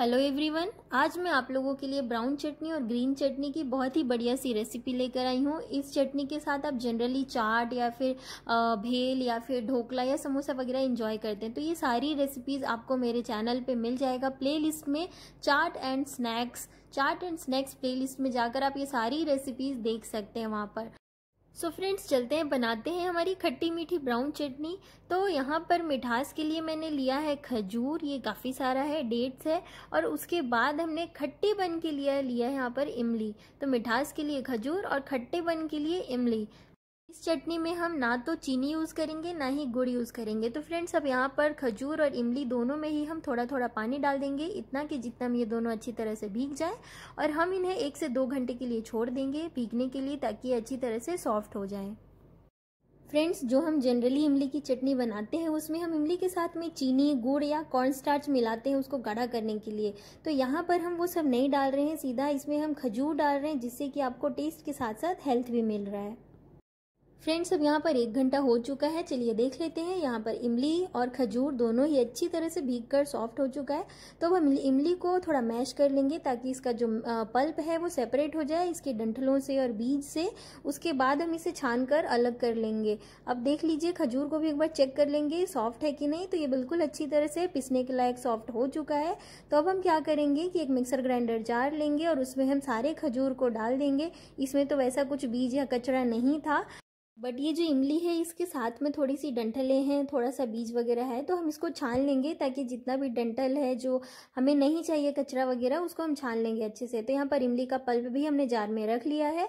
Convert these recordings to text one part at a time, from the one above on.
hello everyone आज मैं आप लोगों के लिए ब्राउन चटनी और ग्रीन चटनी की बहुत ही बढ़िया सी रेसिपी लेकर आई हूँ इस चटनी के साथ आप जनरली चाट या फिर भेल या फिर ढोकला या समोसा वगैरह एंजॉय करते हैं तो ये सारी रेसिपीज़ आपको मेरे चैनल पे मिल जाएगा प्लेलिस्ट में chaat and snacks chaat and snacks play में जाकर आप ये सारी रेसिपीज़ देख सकते हैं वहाँ पर सो so फ्रेंड्स चलते हैं बनाते हैं हमारी खट्टी मीठी ब्राउन चटनी तो यहाँ पर मिठास के लिए मैंने लिया है खजूर ये काफ़ी सारा है डेट्स है और उसके बाद हमने खट्टे बन के लिए लिया है यहाँ पर इमली तो मिठास के लिए खजूर और खट्टे बन के लिए इमली इस चटनी में हम ना तो चीनी यूज़ करेंगे ना ही गुड़ यूज़ करेंगे तो फ्रेंड्स अब यहाँ पर खजूर और इमली दोनों में ही हम थोड़ा थोड़ा पानी डाल देंगे इतना कि जितना में ये दोनों अच्छी तरह से भीग जाए और हम इन्हें एक से दो घंटे के लिए छोड़ देंगे भीगने के लिए ताकि अच्छी तरह से सॉफ्ट हो जाए फ्रेंड्स जो हम जनरली इमली की चटनी बनाते हैं उसमें हम इमली के साथ में चीनी गुड़ या कॉर्न स्टार्च मिलाते हैं उसको गाढ़ा करने के लिए तो यहाँ पर हम वो सब नहीं डाल रहे हैं सीधा इसमें हम खजूर डाल रहे हैं जिससे कि आपको टेस्ट के साथ साथ हेल्थ भी मिल रहा है फ्रेंड्स अब यहाँ पर एक घंटा हो चुका है चलिए देख लेते हैं यहाँ पर इमली और खजूर दोनों ही अच्छी तरह से भीग कर सॉफ्ट हो चुका है तो हम इमली को थोड़ा मैश कर लेंगे ताकि इसका जो पल्प है वो सेपरेट हो जाए इसके डंठलों से और बीज से उसके बाद हम इसे छान कर अलग कर लेंगे अब देख लीजिए खजूर को भी एक बार चेक कर लेंगे सॉफ्ट है कि नहीं तो ये बिल्कुल अच्छी तरह से पिसने के लायक सॉफ्ट हो चुका है तो अब हम क्या करेंगे कि एक मिक्सर ग्राइंडर जार लेंगे और उसमें हम सारे खजूर को डाल देंगे इसमें तो वैसा कुछ बीज या कचरा नहीं था बट ये जो इमली है इसके साथ में थोड़ी सी डंठलें हैं थोड़ा सा बीज वगैरह है तो हम इसको छान लेंगे ताकि जितना भी डंठल है जो हमें नहीं चाहिए कचरा वगैरह उसको हम छान लेंगे अच्छे से तो यहाँ पर इमली का पल्प भी हमने जार में रख लिया है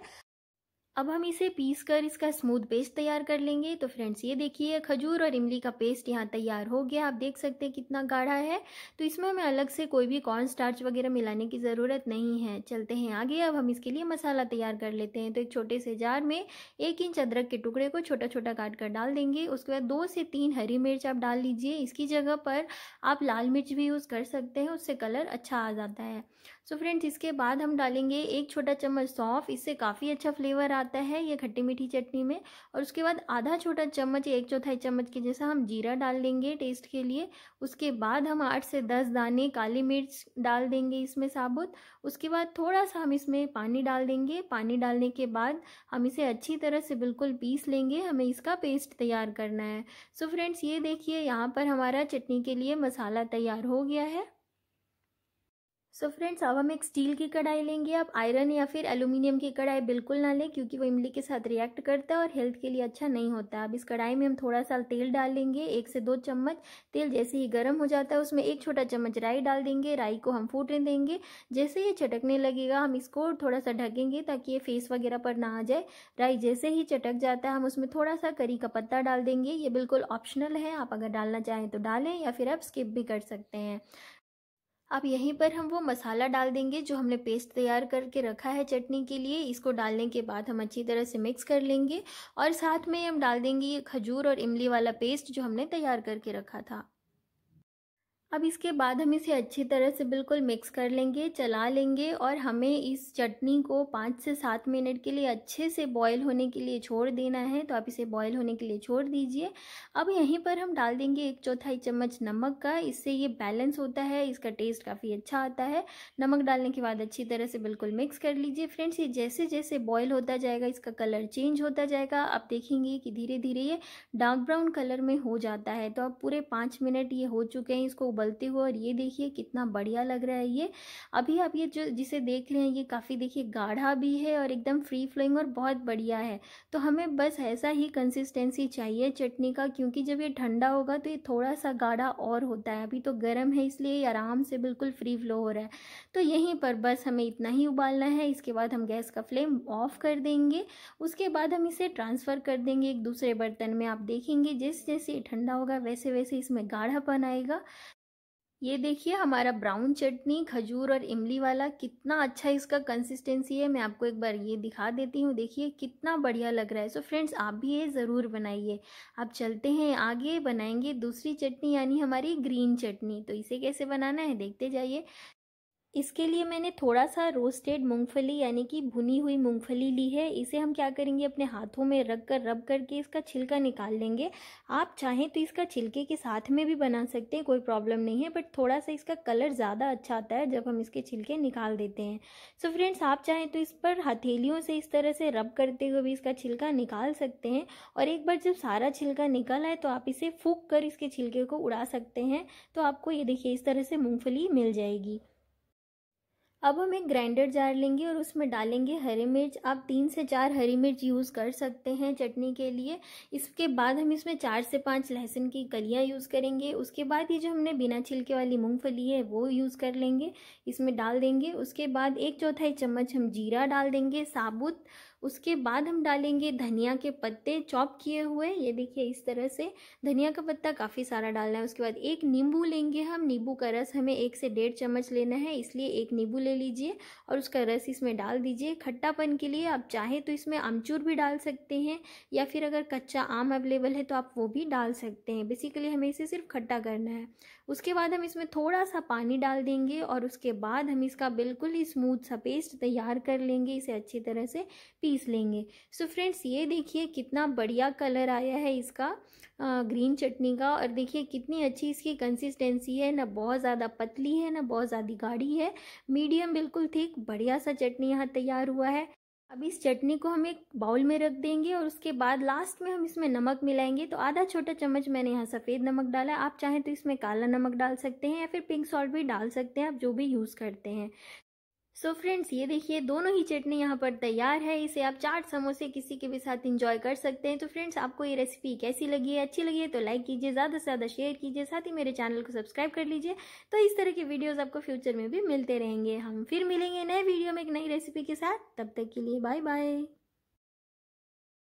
अब हम इसे पीस कर इसका स्मूथ पेस्ट तैयार कर लेंगे तो फ्रेंड्स ये देखिए खजूर और इमली का पेस्ट यहाँ तैयार हो गया आप देख सकते हैं कितना गाढ़ा है तो इसमें हमें अलग से कोई भी कॉर्न स्टार्च वगैरह मिलाने की ज़रूरत नहीं है चलते हैं आगे अब हम इसके लिए मसाला तैयार कर लेते हैं तो एक छोटे से जार में एक इंच अदरक के टुकड़े को छोटा छोटा काट कर डाल देंगे उसके बाद दो से तीन हरी मिर्च आप डाल लीजिए इसकी जगह पर आप लाल मिर्च भी यूज़ कर सकते हैं उससे कलर अच्छा आ जाता है सो so फ्रेंड्स इसके बाद हम डालेंगे एक छोटा चम्मच सौंफ इससे काफ़ी अच्छा फ्लेवर आता है ये खट्टी मीठी चटनी में और उसके बाद आधा छोटा चम्मच एक चौथाई चम्मच के जैसा हम जीरा डाल देंगे टेस्ट के लिए उसके बाद हम आठ से दस दाने काली मिर्च डाल देंगे इसमें साबुत उसके बाद थोड़ा सा हम इसमें पानी डाल देंगे पानी डालने के बाद हम इसे अच्छी तरह से बिल्कुल पीस लेंगे हमें इसका पेस्ट तैयार करना है सो so फ्रेंड्स ये देखिए यहाँ पर हमारा चटनी के लिए मसाला तैयार हो गया है सो फ्रेंड्स अब हम एक स्टील की कढ़ाई लेंगे आप आयरन या फिर एलुमिनियम की कढ़ाई बिल्कुल ना लें क्योंकि वो इमली के साथ रिएक्ट करता है और हेल्थ के लिए अच्छा नहीं होता अब इस कढ़ाई में हम थोड़ा सा तेल डाल लेंगे एक से दो चम्मच तेल जैसे ही गर्म हो जाता है उसमें एक छोटा चम्मच राई डाल देंगे राई को हम फूटने देंगे जैसे ये चटकने लगेगा हम इसको थोड़ा सा ढकेंगे ताकि ये फेस वगैरह पर ना आ जाए राई जैसे ही चटक जाता है हम उसमें थोड़ा सा करी का पत्ता डाल देंगे ये बिल्कुल ऑप्शनल है आप अगर डालना चाहें तो डालें या फिर आप स्किप भी कर सकते हैं अब यहीं पर हम वो मसाला डाल देंगे जो हमने पेस्ट तैयार करके रखा है चटनी के लिए इसको डालने के बाद हम अच्छी तरह से मिक्स कर लेंगे और साथ में हम डाल देंगे ये खजूर और इमली वाला पेस्ट जो हमने तैयार करके रखा था अब इसके बाद हम इसे अच्छी तरह से बिल्कुल मिक्स कर लेंगे चला लेंगे और हमें इस चटनी को पाँच से सात मिनट के लिए अच्छे से बॉईल होने के लिए छोड़ देना है तो आप इसे बॉईल होने के लिए छोड़ दीजिए अब यहीं पर हम डाल देंगे एक चौथाई चम्मच नमक का इससे ये बैलेंस होता है इसका टेस्ट काफ़ी अच्छा आता है नमक डालने के बाद अच्छी तरह से बिल्कुल मिक्स कर लीजिए फ्रेंड्स ये जैसे जैसे बॉयल होता जाएगा इसका कलर चेंज होता जाएगा आप देखेंगे कि धीरे धीरे ये डार्क ब्राउन कलर में हो जाता है तो अब पूरे पाँच मिनट ये हो चुके हैं इसको उबल उबलते हुए और ये देखिए कितना बढ़िया लग रहा है ये अभी आप ये जो जिसे देख रहे हैं ये काफ़ी देखिए गाढ़ा भी है और एकदम फ्री फ्लोइंग और बहुत बढ़िया है तो हमें बस ऐसा ही कंसिस्टेंसी चाहिए चटनी का क्योंकि जब ये ठंडा होगा तो ये थोड़ा सा गाढ़ा और होता है अभी तो गर्म है इसलिए आराम से बिल्कुल फ्री फ्लो हो रहा है तो यहीं पर बस हमें इतना ही उबालना है इसके बाद हम गैस का फ्लेम ऑफ कर देंगे उसके बाद हम इसे ट्रांसफ़र कर देंगे एक दूसरे बर्तन में आप देखेंगे जैसे जैसे ठंडा होगा वैसे वैसे इसमें गाढ़ापन आएगा ये देखिए हमारा ब्राउन चटनी खजूर और इमली वाला कितना अच्छा इसका कंसिस्टेंसी है मैं आपको एक बार ये दिखा देती हूँ देखिए कितना बढ़िया लग रहा है सो so फ्रेंड्स आप भी ये ज़रूर बनाइए आप चलते हैं आगे बनाएंगे दूसरी चटनी यानी हमारी ग्रीन चटनी तो इसे कैसे बनाना है देखते जाइए इसके लिए मैंने थोड़ा सा रोस्टेड मूंगफली यानी कि भुनी हुई मूंगफली ली है इसे हम क्या करेंगे अपने हाथों में रख कर रब करके इसका छिलका निकाल लेंगे आप चाहें तो इसका छिलके के साथ में भी बना सकते हैं कोई प्रॉब्लम नहीं है बट थोड़ा सा इसका कलर ज़्यादा अच्छा आता है जब हम इसके छिलके निकाल देते हैं सो so फ्रेंड्स आप चाहें तो इस पर हथेलियों से इस तरह से रब करते हुए भी इसका छिलका निकाल सकते हैं और एक बार जब सारा छिलका निकल आए तो आप इसे फूक कर इसके छिलके को उड़ा सकते हैं तो आपको ये देखिए इस तरह से मूँगफली मिल जाएगी अब हम एक ग्राइंडर जार लेंगे और उसमें डालेंगे हरी मिर्च आप तीन से चार हरी मिर्च यूज़ कर सकते हैं चटनी के लिए इसके बाद हम इसमें चार से पाँच लहसुन की कलियाँ यूज़ करेंगे उसके बाद ये जो हमने बिना छिलके वाली मूंगफली है वो यूज़ कर लेंगे इसमें डाल देंगे उसके बाद एक चौथाई चम्मच हम जीरा डाल देंगे साबुत उसके बाद हम डालेंगे धनिया के पत्ते चॉप किए हुए ये देखिए इस तरह से धनिया का पत्ता काफ़ी सारा डालना है उसके बाद एक नींबू लेंगे हम नींबू का रस हमें एक से डेढ़ चम्मच लेना है इसलिए एक नींबू ले लीजिए और उसका रस इसमें डाल दीजिए खट्टापन के लिए आप चाहें तो इसमें आमचूर भी डाल सकते हैं या फिर अगर कच्चा आम अवेलेबल है तो आप वो भी डाल सकते हैं बेसिकली हमें इसे सिर्फ खट्टा करना है उसके बाद हम इसमें थोड़ा सा पानी डाल देंगे और उसके बाद हम इसका बिल्कुल ही स्मूथ सा पेस्ट तैयार कर लेंगे इसे अच्छी तरह से पीस लेंगे सो so फ्रेंड्स ये देखिए कितना बढ़िया कलर आया है इसका ग्रीन चटनी का और देखिए कितनी अच्छी इसकी कंसिस्टेंसी है ना बहुत ज़्यादा पतली है ना बहुत ज़्यादा गाढ़ी है मीडियम बिल्कुल ठीक बढ़िया सा चटनी यहाँ तैयार हुआ है अब इस चटनी को हम एक बाउल में रख देंगे और उसके बाद लास्ट में हम इसमें नमक मिलाएंगे तो आधा छोटा चम्मच मैंने यहाँ सफ़ेद नमक डाला है आप चाहें तो इसमें काला नमक डाल सकते हैं या फिर पिंक सॉल्ट भी डाल सकते हैं आप जो भी यूज़ करते हैं सो so फ्रेंड्स ये देखिए दोनों ही चटनी यहाँ पर तैयार है इसे आप चाट समोसे किसी के भी साथ इंजॉय कर सकते हैं तो फ्रेंड्स आपको ये रेसिपी कैसी लगी है अच्छी लगी है तो लाइक कीजिए ज़्यादा से ज़्यादा शेयर कीजिए साथ ही मेरे चैनल को सब्सक्राइब कर लीजिए तो इस तरह के वीडियोज़ आपको फ्यूचर में भी मिलते रहेंगे हम फिर मिलेंगे नए वीडियो में एक नई रेसिपी के साथ तब तक के लिए बाय बाय